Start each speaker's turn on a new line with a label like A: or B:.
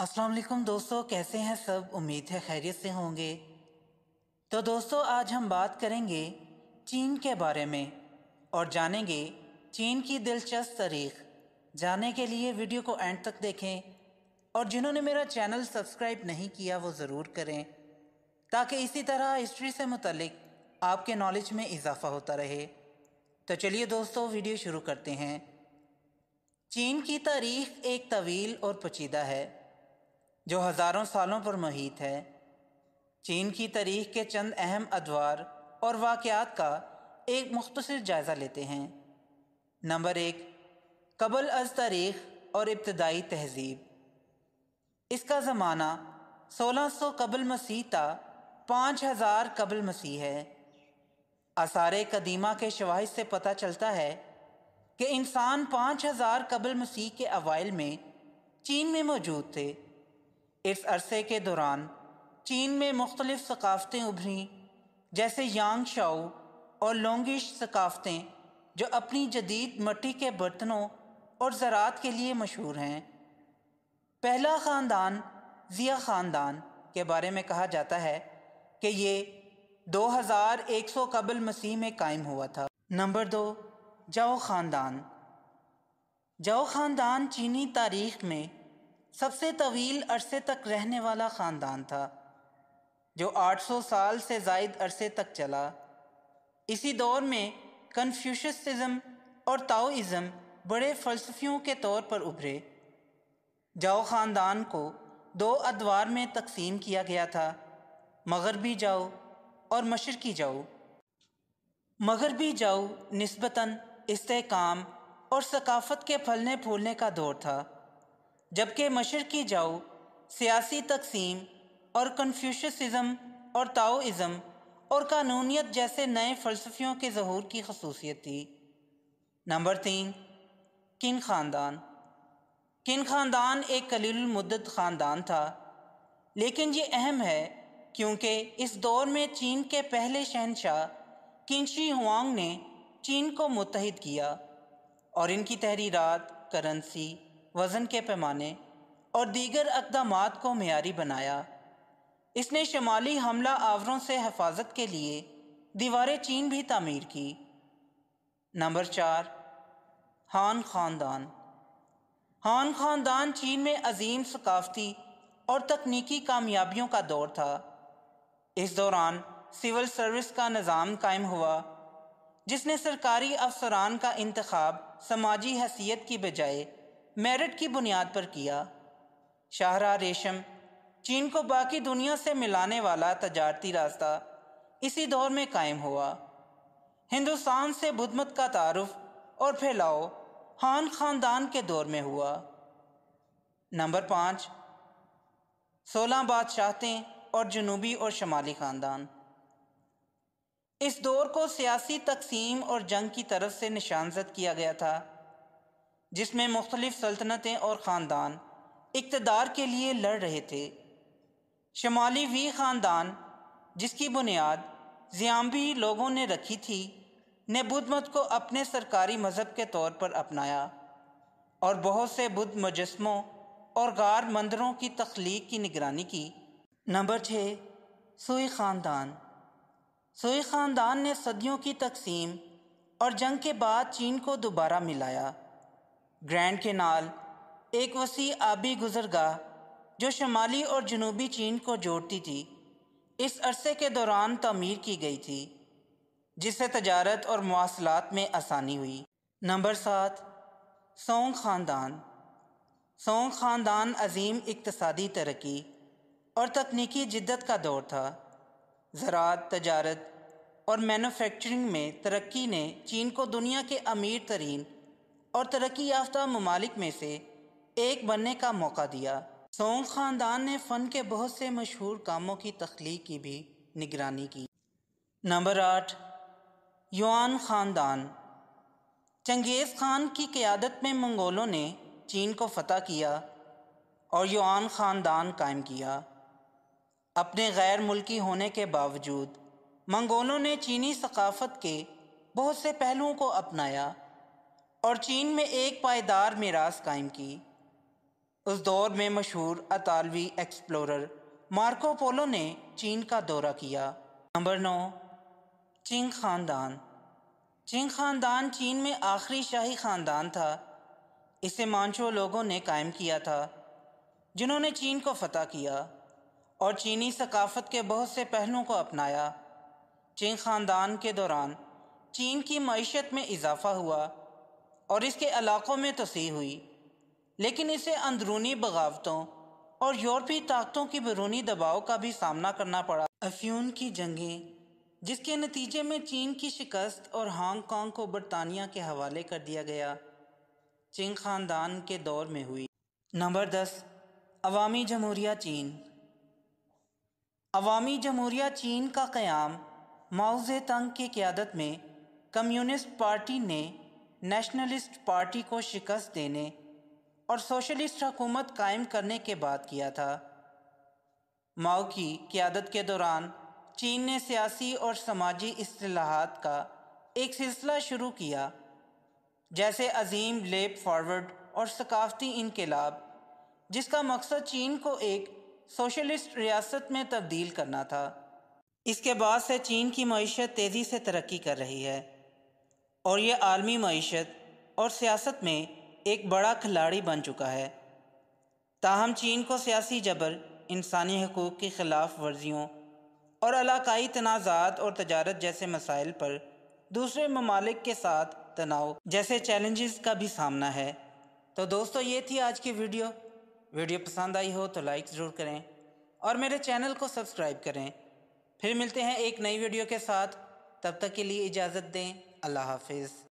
A: अस्सलाम वालेकुम दोस्तों कैसे हैं सब उम्मीद है खैरियत से होंगे तो दोस्तों आज हम बात करेंगे चीन के बारे में और जानेंगे चीन की दिलचस्प तारीख जाने के लिए वीडियो को एंड तक देखें और जिन्होंने मेरा चैनल सब्सक्राइब नहीं किया वो ज़रूर करें ताकि इसी तरह हिस्ट्री से मुतलिक आपके नॉलेज में इजाफ़ा होता रहे तो चलिए दोस्तों वीडियो शुरू करते हैं चीन की तारीख एक तवील और पचीदा है जो हज़ारों सालों पर महीत है चीन की तारीख के चंद अहम अदवार और वाक़ात का एक मुख्तर जायज़ा लेते हैं नंबर एक कबल अज तारीख और इब्तदाई तहजीब इसका ज़माना 1600 सौ कबल मसीह था पाँच हज़ार कबल मसीह है आसार कदीमा के शवाहद से पता चलता है कि इंसान पाँच हज़ार कबल मसीह के अवाइल में चीन में मौजूद थे इस अरसे के दौरान चीन में मुख्तलिफ़ सकाफ़तें उभरी जैसे यांग शाओ और लोंगिश सकाफ़तें जो अपनी जदीद मट्टी के बर्तनों और ज़रात के लिए मशहूर हैं पहला ख़ानदान ज़िया ख़ानदान के बारे में कहा जाता है कि ये 2100 कबल मसीह में कायम हुआ था नंबर दो जाओ ख़ानदान जाओ ख़ानदान चीनी तारीख में सबसे तवील अरसे तक रहने वाला ख़ानदान था जो 800 साल से जायद अरसे तक चला इसी दौर में कन्फ्यूशम और ताओइज़म बड़े फ़लसफ़ियों के तौर पर उभरे जाओ ख़ानदान को दो अदवार में तकसीम किया गया था मगरबी जाओ और मशरकी जाओ मगरबी जाओ नस्बता इसकाम और सकाफ़त के फलने फूलने का दौर था जबकि की जाओ सियासी तकसीम और कन्फ्यूशसिज़म और ताओज़म और कानूनीत जैसे नए फ़लसफ़ियों के जहूर की खसूसियत थी नंबर तीन किन ख़ानदान किन ख़ानदान एक कलीलमदत ख़ानदान था लेकिन ये अहम है क्योंकि इस दौर में चीन के पहले शहनशाह किन्शी हुआंग ने चीन को मुतहद किया और इनकी तहरीरात करंसी वज़न के पैमाने और दीगर अकदाम को मीरी बनाया इसने शुमाली हमला आवरों से हफाजत के लिए दीवार चीन भी तमीर की नंबर चार हान ख़ानदान हान ख़ानदान चीन में अजीम सकाफती और तकनीकी कामयाबियों का दौर था इस दौरान सिविल सर्विस का निज़ाम कायम हुआ जिसने सरकारी अफसरान का इंतखब समाजी हैसियत की बजाय मेरिट की बुनियाद पर किया शाहरा रेशम चीन को बाकी दुनिया से मिलाने वाला तजारती रास्ता इसी दौर में कायम हुआ हिंदुस्तान से बुद्धमत का तारफ़ और फैलाओ हान खानदान के दौर में हुआ नंबर पाँच सोलह बादशाहतें और जनूबी और शमाली ख़ानदान इस दौर को सियासी तकसीम और जंग की तरफ से निशानजद किया गया था जिसमें मुख्तलिफ़ सल्तनतें और ख़ानदान इकतदार के लिए लड़ रहे थे शमाली वी ख़ानदान जिसकी बुनियाद ज़ियाम्बी लोगों ने रखी थी ने बुद्ध मत को अपने सरकारी मज़हब के तौर पर अपनाया और बहुत से बुद्ध मुजस्मों और गार मंदिरों की तख्लीक की निगरानी की नंबर छः सुई ख़ानदान सुई ख़ानदान ने सदियों की तकसीम और जंग के बाद चीन को दोबारा मिलाया ग्रैंड के नाल एक वसी आबी गुजरगा जो शुमाली और जनूबी चीन को जोड़ती थी इस अरसे के दौरान तमीर की गई थी जिससे तजारत और मवासलात में आसानी हुई नंबर सात सोंग ख़ानदान सोंग ख़ानदान अजीम इकतसादी तरक्की और तकनीकी जिद्दत का दौर था ज़रात तजारत और मैनुफैक्चरिंग में तरक्की ने चीन को दुनिया के अमीर तरीन और तरक्की याफ्ता ममालिक में से एक बनने का मौका दिया सोंग ख़ानदान ने फ़न के बहुत से मशहूर कामों की तख्लीक की भी निगरानी की नंबर आठ युआन ख़ानदान चंगेज़ ख़ान की क़्यादत में मंगोलों ने चीन को फतह किया और युआन ख़ानदान कायम किया अपने गैर मुल्की होने के बावजूद मंगोलों ने चीनी सकाफ़त के बहुत से पहलुओं को अपनाया और चीन में एक पायदार मीरास कायम की उस दौर में मशहूर अतालवी एक्सप्लोरर मार्को पोलो ने चीन का दौरा किया नंबर नौ चिंग ख़ानदान चिंग ख़ानदान चीन में आखिरी शाही ख़ानदान था इसे मानचो लोगों ने कायम किया था जिन्होंने चीन को फतह किया और चीनी सकाफत के बहुत से पहलुओं को अपनाया चिंग ख़ानदान के दौरान चीन की मीशत में इजाफ़ा हुआ और इसके इलाकों में तसी हुई लेकिन इसे अंदरूनी बगावतों और यूरोपीय ताकतों के बैरूनी दबाव का भी सामना करना पड़ा अफ्यून की जंगें जिसके नतीजे में चीन की शिकस्त और हांगकांग को बरतानिया के हवाले कर दिया गया चिंग खानदान के दौर में हुई नंबर दस अवामी जमहूरिया चीन अवामी जमहूरिया चीन का क़्याम माउज तंग की क़्यादत में कम्युनिस्ट पार्टी ने नेशनलिस्ट पार्टी को शिकस्त देने और सोशलिस्ट हुकूमत कायम करने के बाद किया था माओ की क्यादत के दौरान चीन ने सियासी और समाजी असलाहत का एक सिलसिला शुरू किया जैसे अजीम लेप फॉरवर्ड और सकाफती इनकलाब जिसका मकसद चीन को एक सोशलिस्ट रियासत में तब्दील करना था इसके बाद से चीन की मीशत तेज़ी से तरक्की कर रही है और ये आलमी मीशत और सियासत में एक बड़ा खिलाड़ी बन चुका है ताहम चीन को सियासी जबर इंसानी हकूक़ की ख़िलाफ़ वर्जियों और इलाकई तनाज़ात और तजारत जैसे मसाइल पर दूसरे ममालिक के साथ तनाव जैसे चैलेंजेस का भी सामना है तो दोस्तों ये थी आज की वीडियो वीडियो पसंद आई हो तो लाइक ज़रूर करें और मेरे चैनल को सब्सक्राइब करें फिर मिलते हैं एक नई वीडियो के साथ तब तक के लिए इजाज़त दें Allah Hafiz.